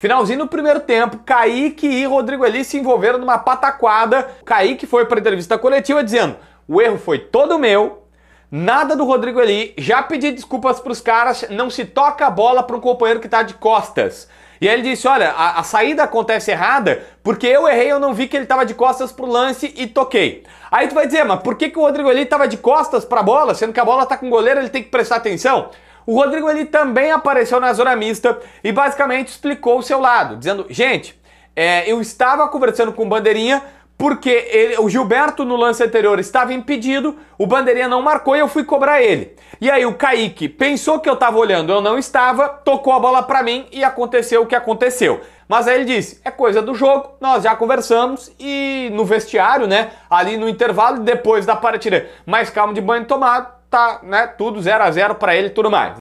Finalzinho do primeiro tempo, Kaique e Rodrigo Eli se envolveram numa pataquada. Kaique foi para a entrevista coletiva dizendo: o erro foi todo meu, nada do Rodrigo Eli, já pedi desculpas para os caras, não se toca a bola para um companheiro que está de costas. E aí ele disse: olha, a, a, saída acontece errada porque eu errei, eu não vi que ele estava de costas para o lance e toquei. Aí tu vai dizer, mas por que, que o Rodrigo Eli estava de costas para a bola, sendo que a bola está com o goleiro, ele tem que prestar atenção? O Rodrigo ele também apareceu na zona mista e basicamente explicou o seu lado, dizendo: gente, é, eu estava conversando com o Bandeirinha porque ele, o Gilberto no lance anterior estava impedido, o Bandeirinha não marcou e eu fui cobrar ele. E aí o Kaique pensou que eu estava olhando, eu não estava, tocou a bola para mim e aconteceu o que aconteceu. Mas aí ele disse: é coisa do jogo, nós já conversamos e no vestiário, né? Ali no intervalo, depois da partida, mais calmo de banho tomado, tá, né? Tudo 0 a 0 para ele e tudo mais.